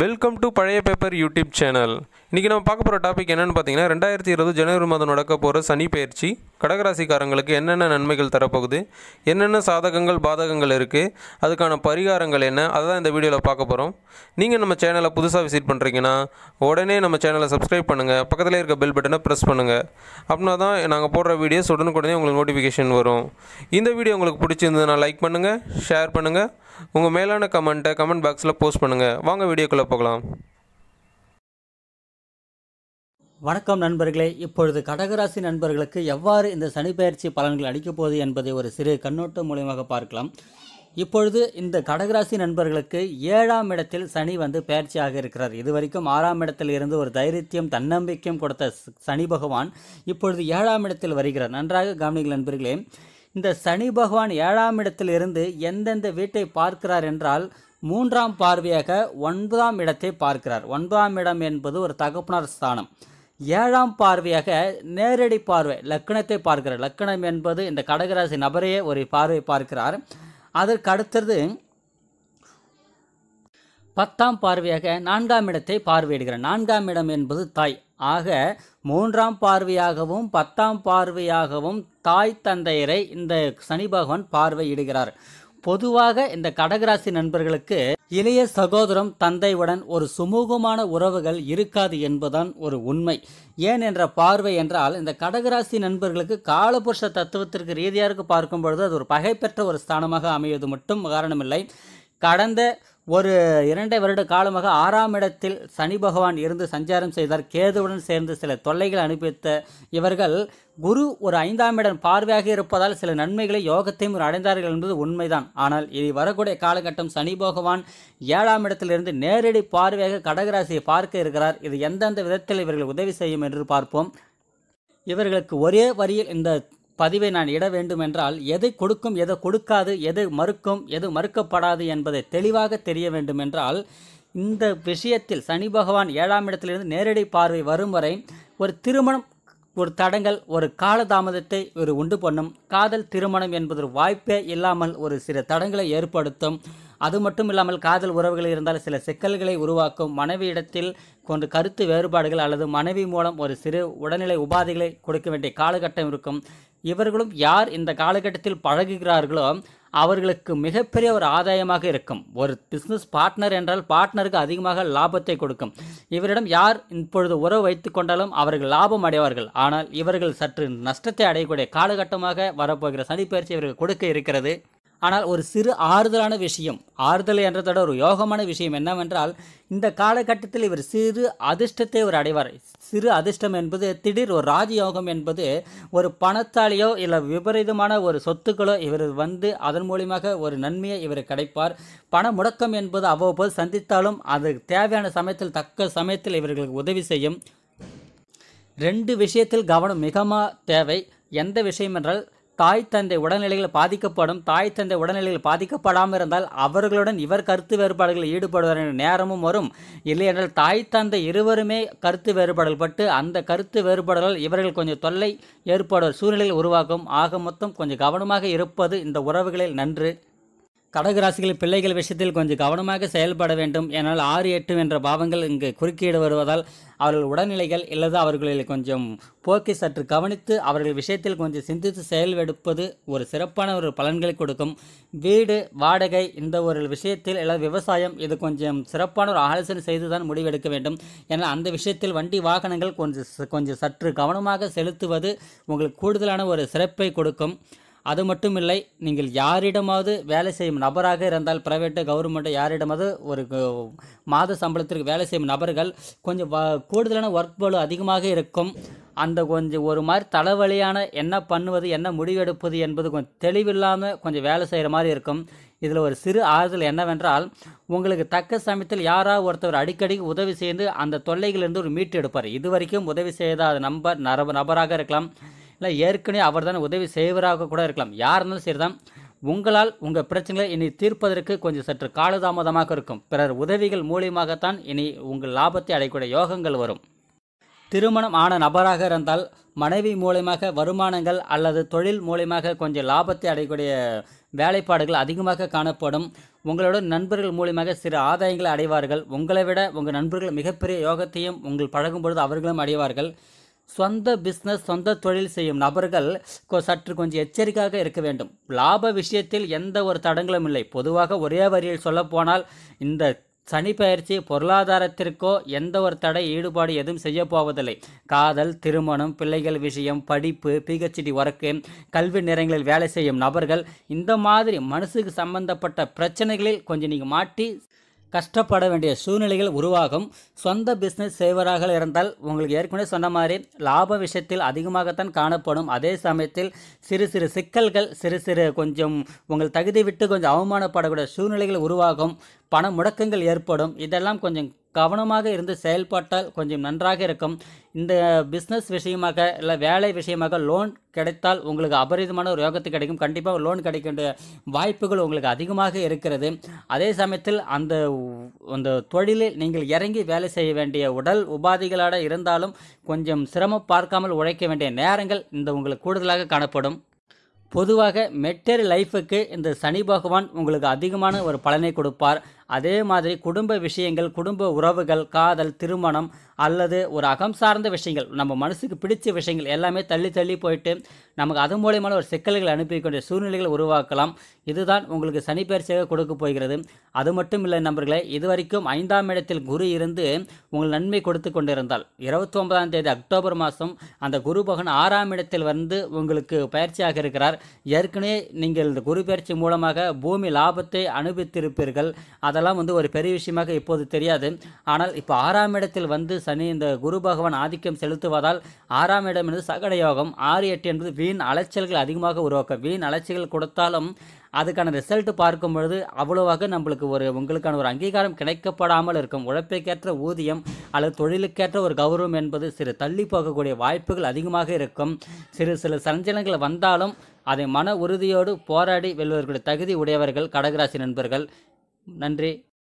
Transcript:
Welcome to Pazhaya Paper YouTube channel. இன்றைக்கி நம்ம பார்க்க போகிற டாபிக் என்னென்னு பார்த்தீங்கன்னா ரெண்டாயிரத்தி இருபது ஜனவரி மாதம் நடக்க போகிற சனி பயிற்சி கடகராசிக்காரங்களுக்கு என்னென்ன நன்மைகள் தரப்போகுது என்னென்ன சாதகங்கள் பாதகங்கள் இருக்குது அதுக்கான பரிகாரங்கள் என்ன அதை தான் இந்த வீடியோவில் பார்க்க போகிறோம் நீங்கள் நம்ம சேனலை புதுசாக விசிட் பண்ணுறீங்கன்னா உடனே நம்ம சேனலை சப்ஸ்கிரைப் பண்ணுங்கள் பக்கத்தில் இருக்க பெல் பட்டனை ப்ரெஸ் பண்ணுங்கள் அப்படின்னா தான் நாங்கள் போடுற வீடியோஸ் உடனுக்குடனே உங்களுக்கு நோட்டிஃபிகேஷன் வரும் இந்த வீடியோ உங்களுக்கு பிடிச்சிருந்ததுனால் லைக் பண்ணுங்கள் ஷேர் பண்ணுங்கள் உங்கள் மேலான கமெண்ட்டை கமெண்ட் பாக்ஸில் போஸ்ட் பண்ணுங்கள் வாங்க வீடியோக்குள்ளே போகலாம் வணக்கம் நண்பர்களே இப்பொழுது கடகராசி நண்பர்களுக்கு எவ்வாறு இந்த சனிப்பெயர்ச்சி பலன்கள் அளிக்கப் போகுது என்பதை ஒரு சிறு கண்ணோட்டம் மூலியமாக பார்க்கலாம் இப்பொழுது இந்த கடகராசி நண்பர்களுக்கு ஏழாம் இடத்தில் சனி வந்து பயிற்சியாக இருக்கிறார் இதுவரைக்கும் ஆறாம் இடத்தில் இருந்து ஒரு தைரியத்தையும் தன்னம்பிக்கையும் கொடுத்த சனி பகவான் இப்பொழுது ஏழாம் இடத்தில் வருகிறார் நன்றாக கவனிகள் நண்பர்களே இந்த சனி பகவான் ஏழாம் இடத்தில் இருந்து எந்தெந்த வீட்டை பார்க்கிறார் என்றால் மூன்றாம் பார்வையாக ஒன்பதாம் இடத்தை பார்க்கிறார் ஒன்பதாம் இடம் என்பது ஒரு தகப்பனார் ஸ்தானம் ஏழாம் பார்வையாக நேரடி பார்வை லக்கணத்தை பார்க்கிறார் லக்கணம் என்பது இந்த கடகராசி நபரையே ஒரு பார்வை பார்க்கிறார் அதற்கு அடுத்தது பத்தாம் பார்வையாக நான்காம் இடத்தை பார்வையிடுகிறார் நான்காம் இடம் என்பது தாய் ஆக மூன்றாம் பார்வையாகவும் பத்தாம் பார்வையாகவும் தாய் தந்தையரை இந்த சனி பகவான் பார்வையிடுகிறார் பொதுவாக இந்த கடகராசி நண்பர்களுக்கு இளைய சகோதரம் தந்தையுடன் ஒரு சுமூகமான உறவுகள் இருக்காது என்பதுதான் ஒரு உண்மை ஏன் என்ற பார்வை என்றால் இந்த கடகராசி நண்பர்களுக்கு காலபுருஷ தத்துவத்திற்கு ரீதியாக பார்க்கும் பொழுது அது ஒரு பகைப்பெற்ற ஒரு ஸ்தானமாக அமைவது மட்டும் காரணமில்லை கடந்த ஒரு இரண்டை வருட காலமாக ஆறாம் இடத்தில் சனி பகவான் இருந்து சஞ்சாரம் செய்தார் கேதுவுடன் சேர்ந்து சில தொல்லைகள் அனுப்பித்த இவர்கள் குரு ஒரு ஐந்தாம் இடம் பார்வையாக இருப்பதால் சில நன்மைகளை யோகத்தையும் அடைந்தார்கள் என்பது உண்மைதான் ஆனால் இனி வரக்கூடிய காலகட்டம் சனி பகவான் ஏழாம் இடத்திலிருந்து நேரடி பார்வையாக கடகராசியை பார்க்க இருக்கிறார் இது எந்தெந்த விதத்தில் இவர்கள் உதவி செய்யும் என்று பார்ப்போம் இவர்களுக்கு ஒரே வரியில் இந்த பதிவை நான் இட வேண்டும் என்றால் எதை கொடுக்கும் எதை கொடுக்காது எது மறுக்கும் எது மறுக்கப்படாது என்பதை தெளிவாக தெரிய வேண்டும் என்றால் இந்த விஷயத்தில் சனி பகவான் ஏழாம் இடத்திலிருந்து நேரடி பார்வை வரும் வரை ஒரு திருமணம் ஒரு தடங்கள் ஒரு காலதாமதத்தை ஒரு உண்டு பண்ணும் காதல் திருமணம் என்பது ஒரு வாய்ப்பே இல்லாமல் ஒரு சில தடங்களை ஏற்படுத்தும் அது மட்டும் இல்லாமல் காதல் உறவுகள் இருந்தால் சில சிக்கல்களை உருவாக்கும் மனைவியிடத்தில் கொண்டு கருத்து வேறுபாடுகள் அல்லது மனைவி மூலம் ஒரு சிறு உடல்நிலை உபாதைகளை கொடுக்க வேண்டிய காலகட்டம் இருக்கும் இவர்களும் யார் இந்த காலகட்டத்தில் பழகுகிறார்களோ அவர்களுக்கு மிகப்பெரிய ஒரு ஆதாயமாக இருக்கும் ஒரு பிஸ்னஸ் பார்ட்னர் என்றால் பார்ட்னருக்கு அதிகமாக லாபத்தை கொடுக்கும் இவரிடம் யார் இப்பொழுது உறவு வைத்து கொண்டாலும் அவர்கள் லாபம் அடைவார்கள் ஆனால் இவர்கள் சற்று நஷ்டத்தை அடையக்கூடிய காலகட்டமாக வரப்போகிற சனிப்பயிற்சி இவர்கள் கொடுக்க இருக்கிறது ஆனால் ஒரு சிறு ஆறுதலான விஷயம் ஆறுதல் என்றதோட ஒரு யோகமான விஷயம் என்னவென்றால் இந்த காலகட்டத்தில் இவர் சிறு அதிர்ஷ்டத்தை ஒரு அடைவார் சிறு அதிர்ஷ்டம் என்பது திடீர் ஒரு ராஜயோகம் என்பது ஒரு பணத்தாலேயோ இல்லை விபரீதமான ஒரு சொத்துக்களோ இவர் வந்து அதன் மூலியமாக ஒரு நன்மையை இவர் கிடைப்பார் பண முடக்கம் என்பது அவ்வப்போது சந்தித்தாலும் அது தேவையான சமயத்தில் தக்க சமயத்தில் இவர்களுக்கு உதவி செய்யும் ரெண்டு விஷயத்தில் கவனம் மிகமாக தேவை எந்த விஷயம் என்றால் தாய் தந்தை உடல்நிலைகள் பாதிக்கப்படும் தாய் தந்தை உடல்நிலைகள் பாதிக்கப்படாமல் இருந்தால் அவர்களுடன் இவர் கருத்து வேறுபாடுகளில் ஈடுபடுவார் என்ற நேரமும் வரும் இல்லையென்றால் தாய் தந்தை இருவருமே கருத்து வேறுபாடுகள் பட்டு அந்த கருத்து வேறுபாடுகளால் இவர்கள் கொஞ்சம் தொல்லை ஏற்படுவர் சூழ்நிலையில் உருவாகும் ஆக மொத்தம் கொஞ்சம் கவனமாக இருப்பது இந்த உறவுகளில் நன்று கடகு ராசிகள் பிள்ளைகள் விஷயத்தில் கொஞ்சம் கவனமாக செயல்பட வேண்டும் ஏனால் ஆறு எட்டு என்ற பாவங்கள் இங்கு குறுக்கீடு வருவதால் அவர்கள் உடல்நிலைகள் இல்லது அவர்களில் கொஞ்சம் போக்கி சற்று கவனித்து அவர்கள் விஷயத்தில் கொஞ்சம் சிந்தித்து செயல்படுப்பது ஒரு சிறப்பான ஒரு பலன்களை கொடுக்கும் வீடு வாடகை இந்த ஒரு விஷயத்தில் அல்லது விவசாயம் இது கொஞ்சம் சிறப்பான ஒரு ஆலோசனை செய்து தான் முடிவெடுக்க வேண்டும் ஏன்னா அந்த விஷயத்தில் வண்டி வாகனங்கள் கொஞ்சம் கொஞ்சம் சற்று கவனமாக செலுத்துவது உங்களுக்கு கூடுதலான ஒரு சிறப்பை கொடுக்கும் அது மட்டும் இல்லை நீங்கள் யாரிடமாவது வேலை செய்யும் நபராக இருந்தால் ப்ரைவேட்டு கவர்மெண்ட்டு யாரிடமாவது ஒரு மாத சம்பளத்திற்கு வேலை செய்யும் நபர்கள் கொஞ்சம் கூடுதலான ஒர்க் பலு அதிகமாக இருக்கும் அந்த கொஞ்சம் ஒரு மாதிரி தலைவலியான என்ன பண்ணுவது என்ன முடிவெடுப்பது என்பது கொஞ்சம் தெளிவில்லாமல் கொஞ்சம் வேலை செய்கிற மாதிரி இருக்கும் இதில் ஒரு சிறு ஆறுதல் என்னவென்றால் உங்களுக்கு தக்க சமயத்தில் யாராவது ஒருத்தவர் அடிக்கடி உதவி செய்து அந்த தொல்லைகளிலிருந்து ஒரு மீட்டு எடுப்பார் இது வரைக்கும் உதவி செய்யாத நம்பர் நரபு நபராக இருக்கலாம் இல்லை ஏற்கனவே அவர் தான் உதவி செய்வராக கூட இருக்கலாம் யார் இருந்தாலும் சரி தான் உங்களால் உங்கள் பிரச்சனைகளை இனி தீர்ப்பதற்கு கொஞ்சம் சற்று காலதாமதமாக இருக்கும் பிறர் உதவிகள் மூலியமாகத்தான் இனி உங்கள் லாபத்தை அடையக்கூடிய யோகங்கள் வரும் திருமணம் ஆன நபராக இருந்தால் மனைவி மூலயமாக வருமானங்கள் அல்லது தொழில் மூலயமாக கொஞ்சம் லாபத்தை அடையக்கூடிய வேலைப்பாடுகள் அதிகமாக காணப்படும் உங்களோட நண்பர்கள் மூலியமாக சிறு ஆதாயங்களை அடைவார்கள் உங்களை விட உங்கள் நண்பர்கள் மிகப்பெரிய யோகத்தையும் உங்கள் பழகும் பொழுது அவர்களும் அடைவார்கள் சொந்த பிஸ்னஸ் சொந்த தொழில் செய்யும் நபர்கள் கொ சற்று கொஞ்சம் எச்சரிக்கையாக இருக்க வேண்டும் லாப விஷயத்தில் எந்த ஒரு தடங்களும் இல்லை பொதுவாக ஒரே வரியில் சொல்லப்போனால் இந்த சனி பயிற்சி பொருளாதாரத்திற்கோ எந்த ஒரு தடை ஈடுபாடு எதுவும் செய்ய போவதில்லை காதல் திருமணம் பிள்ளைகள் விஷயம் படிப்பு பிஹெச்டி ஒர்க்கு கல்வி நிறங்களில் வேலை செய்யும் நபர்கள் இந்த மாதிரி மனசுக்கு சம்பந்தப்பட்ட பிரச்சனைகளில் கொஞ்சம் நீங்கள் மாட்டி கஷ்டப்பட வேண்டிய சூழ்நிலைகள் உருவாகும் சொந்த பிஸ்னஸ் செய்வராக இருந்தால் உங்களுக்கு ஏற்கனவே சொன்ன மாதிரி லாப விஷயத்தில் அதிகமாகத்தான் காணப்படும் அதே சமயத்தில் சிறு சிறு சிக்கல்கள் சிறு சிறு கொஞ்சம் உங்கள் தகுதி விட்டு கொஞ்சம் அவமானப்படக்கூடிய சூழ்நிலைகள் உருவாகும் பண முடக்கங்கள் ஏற்படும் இதெல்லாம் கொஞ்சம் கவனமாக இருந்து செயல்பட்டால் கொஞ்சம் நன்றாக இருக்கும் இந்த பிஸ்னஸ் விஷயமாக இல்லை வேலை விஷயமாக லோன் கிடைத்தால் உங்களுக்கு அபரிதமான ஒரு யோகத்து கிடைக்கும் கண்டிப்பாக லோன் கிடைக்கின்ற வாய்ப்புகள் உங்களுக்கு அதிகமாக இருக்கிறது அதே சமயத்தில் அந்த அந்த தொழிலில் நீங்கள் இறங்கி வேலை செய்ய வேண்டிய உடல் உபாதிகளாக இருந்தாலும் கொஞ்சம் சிரமம் பார்க்காமல் உழைக்க வேண்டிய நேரங்கள் இந்த உங்களுக்கு கூடுதலாக காணப்படும் பொதுவாக மெட்டர் லைஃபுக்கு இந்த சனி பகவான் உங்களுக்கு அதிகமான ஒரு பலனை கொடுப்பார் அதே மாதிரி குடும்ப விஷயங்கள் குடும்ப உறவுகள் காதல் திருமணம் அல்லது ஒரு அகம் சார்ந்த விஷயங்கள் நம்ம மனசுக்கு பிடிச்ச விஷயங்கள் எல்லாமே தள்ளி தள்ளி போயிட்டு நமக்கு அது மூலியமான ஒரு சிக்கல்களை அனுப்பி சூழ்நிலைகளை உருவாக்கலாம் இதுதான் உங்களுக்கு சனிப்பயிற்சியாக கொடுக்க போகிறது அது மட்டும் இல்லை நண்பர்களே இதுவரைக்கும் ஐந்தாம் இடத்தில் குரு இருந்து உங்கள் நன்மை கொடுத்து கொண்டிருந்தால் இருபத்தி ஒன்பதாம் தேதி அக்டோபர் மாதம் அந்த குரு பகன் ஆறாம் இடத்தில் வந்து உங்களுக்கு பயிற்சியாக இருக்கிறார் ஏற்கனவே நீங்கள் இந்த குரு பயிற்சி மூலமாக பூமி லாபத்தை அனுபவித்திருப்பீர்கள் அதை அதெல்லாம் வந்து ஒரு பெரிய விஷயமாக இப்போது தெரியாது ஆனால் இப்போ ஆறாம் இடத்தில் வந்து சனி இந்த குரு பகவான் ஆதிக்கம் செலுத்துவதால் ஆறாம் இடம் என்பது சகட யோகம் ஆறு எட்டு என்பது வீண் அலைச்சல்கள் அதிகமாக உருவாக்கும் வீண் அலைச்சல்கள் கொடுத்தாலும் அதுக்கான ரிசல்ட் பார்க்கும் பொழுது அவ்வளோவாக நம்மளுக்கு ஒரு உங்களுக்கான ஒரு அங்கீகாரம் கிடைக்கப்படாமல் இருக்கும் உழைப்பைக்கேற்ற ஊதியம் அல்லது தொழிலுக்கேற்ற ஒரு கௌரவம் என்பது சிறு தள்ளி போகக்கூடிய வாய்ப்புகள் அதிகமாக இருக்கும் சிறு சில சஞ்சலங்கள் வந்தாலும் அதை மன உறுதியோடு போராடி வெல்வர்களுடைய தகுதி உடையவர்கள் கடகராசி நண்பர்கள் நன்றி